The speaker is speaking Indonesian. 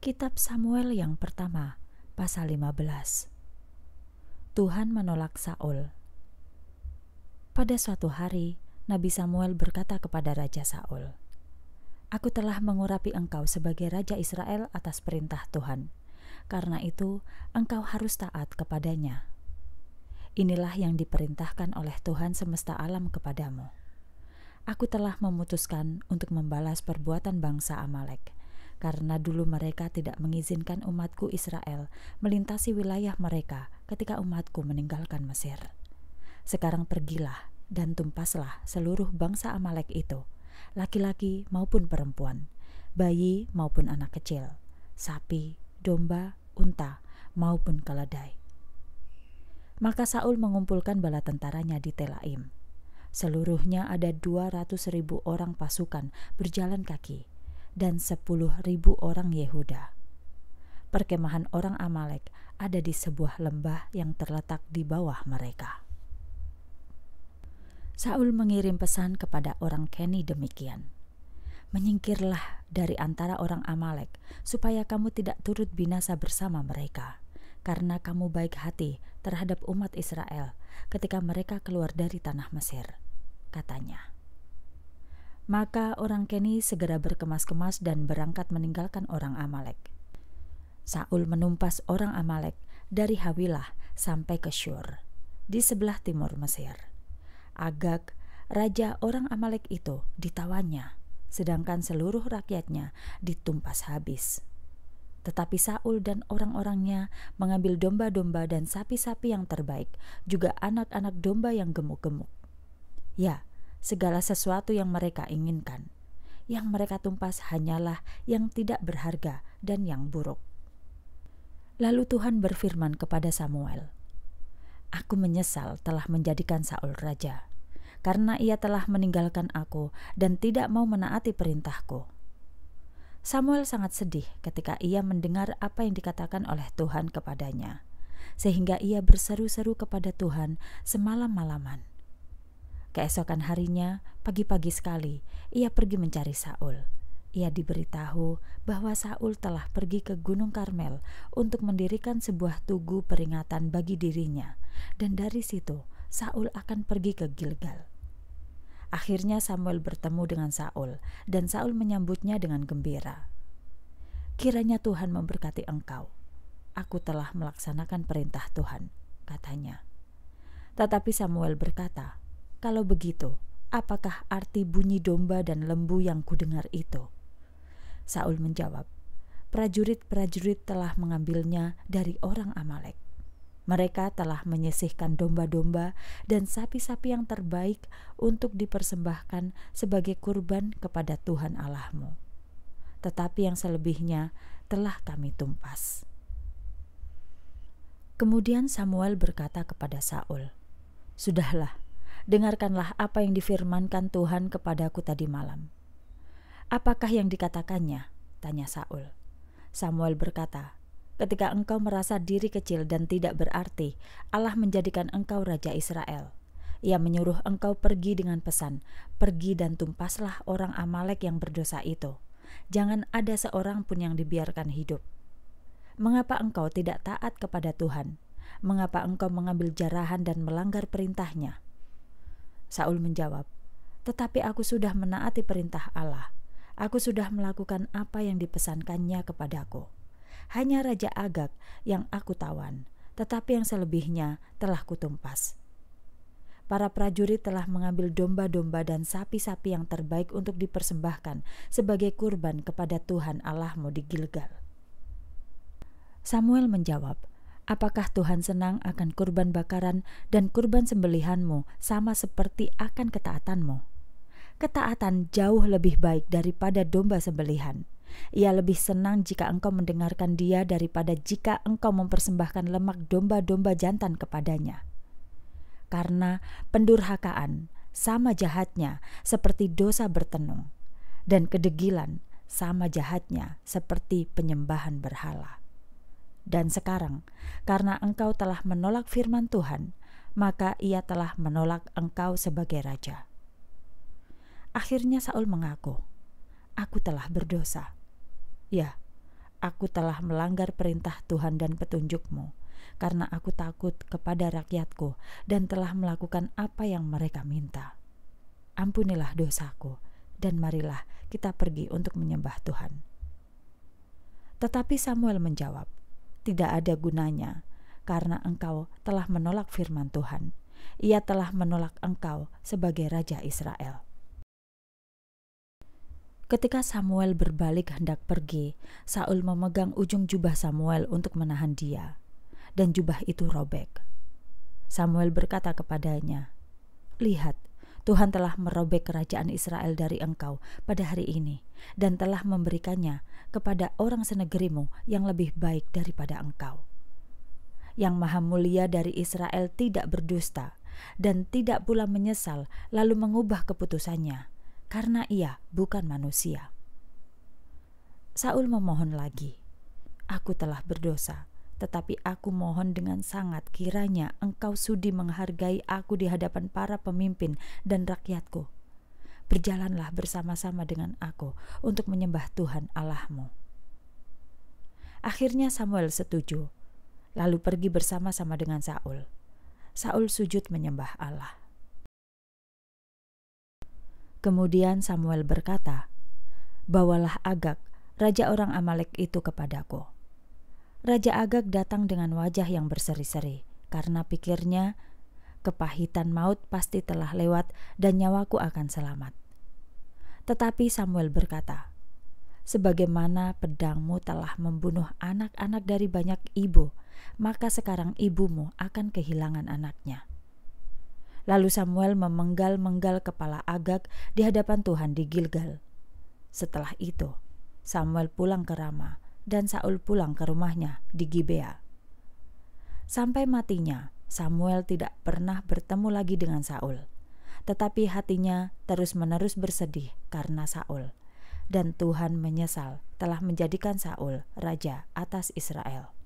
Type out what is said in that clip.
Kitab Samuel yang pertama, pasal 15. Tuhan menolak Saul. Pada suatu hari, Nabi Samuel berkata kepada Raja Saul, "Aku telah mengurapi engkau sebagai raja Israel atas perintah Tuhan. Karena itu, engkau harus taat kepadanya." Inilah yang diperintahkan oleh Tuhan semesta alam kepadamu. Aku telah memutuskan untuk membalas perbuatan bangsa Amalek karena dulu mereka tidak mengizinkan umatku Israel melintasi wilayah mereka ketika umatku meninggalkan Mesir. Sekarang pergilah dan tumpaslah seluruh bangsa Amalek itu, laki-laki maupun perempuan, bayi maupun anak kecil, sapi, domba, unta, maupun keledai. Maka Saul mengumpulkan bala tentaranya di Telaim. Seluruhnya ada 200 ribu orang pasukan berjalan kaki, dan sepuluh ribu orang Yehuda. Perkemahan orang Amalek ada di sebuah lembah yang terletak di bawah mereka. Saul mengirim pesan kepada orang Keni demikian. Menyingkirlah dari antara orang Amalek, supaya kamu tidak turut binasa bersama mereka, karena kamu baik hati terhadap umat Israel ketika mereka keluar dari tanah Mesir, katanya. Maka orang Keni segera berkemas-kemas dan berangkat meninggalkan orang Amalek. Saul menumpas orang Amalek dari Hawilah sampai ke Syur, di sebelah timur Mesir. Agak, raja orang Amalek itu, ditawannya, sedangkan seluruh rakyatnya ditumpas habis. Tetapi Saul dan orang-orangnya mengambil domba-domba dan sapi-sapi yang terbaik, juga anak-anak domba yang gemuk-gemuk. Ya, segala sesuatu yang mereka inginkan. Yang mereka tumpas hanyalah yang tidak berharga dan yang buruk. Lalu Tuhan berfirman kepada Samuel, "Aku menyesal telah menjadikan Saul raja, karena ia telah meninggalkan aku dan tidak mau menaati perintahku." Samuel sangat sedih ketika ia mendengar apa yang dikatakan oleh Tuhan kepadanya, sehingga ia berseru-seru kepada Tuhan semalam-malaman. Keesokan harinya, pagi-pagi sekali, ia pergi mencari Saul. Ia diberitahu bahwa Saul telah pergi ke Gunung Karmel untuk mendirikan sebuah tugu peringatan bagi dirinya, dan dari situ Saul akan pergi ke Gilgal. Akhirnya Samuel bertemu dengan Saul, dan Saul menyambutnya dengan gembira. Kiranya Tuhan memberkati engkau. Aku telah melaksanakan perintah Tuhan, katanya. Tetapi Samuel berkata, kalau begitu, apakah arti bunyi domba dan lembu yang kudengar itu? Saul menjawab, prajurit-prajurit telah mengambilnya dari orang Amalek. Mereka telah menyisihkan domba-domba dan sapi-sapi yang terbaik untuk dipersembahkan sebagai kurban kepada Tuhan Allahmu. Tetapi yang selebihnya telah kami tumpas. Kemudian Samuel berkata kepada Saul, "Sudahlah, dengarkanlah apa yang difirmankan Tuhan kepadaku tadi malam. Apakah yang dikatakannya? tanya Saul. Samuel berkata, "Ketika engkau merasa diri kecil dan tidak berarti, Allah menjadikan engkau raja Israel. Ia menyuruh engkau pergi dengan pesan, pergi dan tumpaslah orang Amalek yang berdosa itu. Jangan ada seorang pun yang dibiarkan hidup." Mengapa engkau tidak taat kepada Tuhan? Mengapa engkau mengambil jarahan dan melanggar perintahnya? Saul menjawab, "Tetapi aku sudah menaati perintah Allah. Aku sudah melakukan apa yang dipesankannya kepadaku. Hanya Raja Agak yang aku tawan, tetapi yang selebihnya telah kutumpas." Para prajurit telah mengambil domba-domba dan sapi-sapi yang terbaik untuk dipersembahkan sebagai kurban kepada Tuhan Allahmu di Gilgal. Samuel menjawab, Apakah Tuhan senang akan kurban bakaran dan kurban sembelihanmu sama seperti akan ketaatanmu? Ketaatan jauh lebih baik daripada domba sembelihan. Ia lebih senang jika engkau mendengarkan dia daripada jika engkau mempersembahkan lemak domba-domba jantan kepadanya. Karena pendurhakaan sama jahatnya seperti dosa bertenung, dan kedegilan sama jahatnya seperti penyembahan berhala dan sekarang, karena engkau telah menolak firman Tuhan, maka ia telah menolak engkau sebagai raja. Akhirnya Saul mengaku, "Aku telah berdosa. Ya, aku telah melanggar perintah Tuhan dan petunjukmu, karena aku takut kepada rakyatku dan telah melakukan apa yang mereka minta. Ampunilah dosaku, dan marilah kita pergi untuk menyembah Tuhan." Tetapi Samuel menjawab, tidak ada gunanya, karena engkau telah menolak firman Tuhan. Ia telah menolak engkau sebagai raja Israel. Ketika Samuel berbalik hendak pergi, Saul memegang ujung jubah Samuel untuk menahan dia, dan jubah itu robek. Samuel berkata kepadanya, "Lihat, Tuhan telah merobek kerajaan Israel dari engkau pada hari ini dan telah memberikannya kepada orang senegerimu yang lebih baik daripada engkau. Yang maha mulia dari Israel tidak berdusta dan tidak pula menyesal lalu mengubah keputusannya karena ia bukan manusia. Saul memohon lagi, "Aku telah berdosa." Tetapi aku mohon dengan sangat kiranya engkau sudi menghargai aku di hadapan para pemimpin dan rakyatku. Berjalanlah bersama-sama dengan aku untuk menyembah Tuhan Allahmu. Akhirnya Samuel setuju, lalu pergi bersama-sama dengan Saul. Saul sujud menyembah Allah. Kemudian Samuel berkata, "Bawalah Agak, raja orang Amalek itu kepadaku." Raja Agag datang dengan wajah yang berseri-seri karena pikirnya kepahitan maut pasti telah lewat dan nyawaku akan selamat. Tetapi Samuel berkata, Sebagaimana pedangmu telah membunuh anak-anak dari banyak ibu, maka sekarang ibumu akan kehilangan anaknya. Lalu Samuel memenggal-menggal kepala Agag di hadapan Tuhan di Gilgal. Setelah itu, Samuel pulang ke Rama dan Saul pulang ke rumahnya di Gibea. Sampai matinya, Samuel tidak pernah bertemu lagi dengan Saul, tetapi hatinya terus-menerus bersedih karena Saul, dan Tuhan menyesal telah menjadikan Saul raja atas Israel.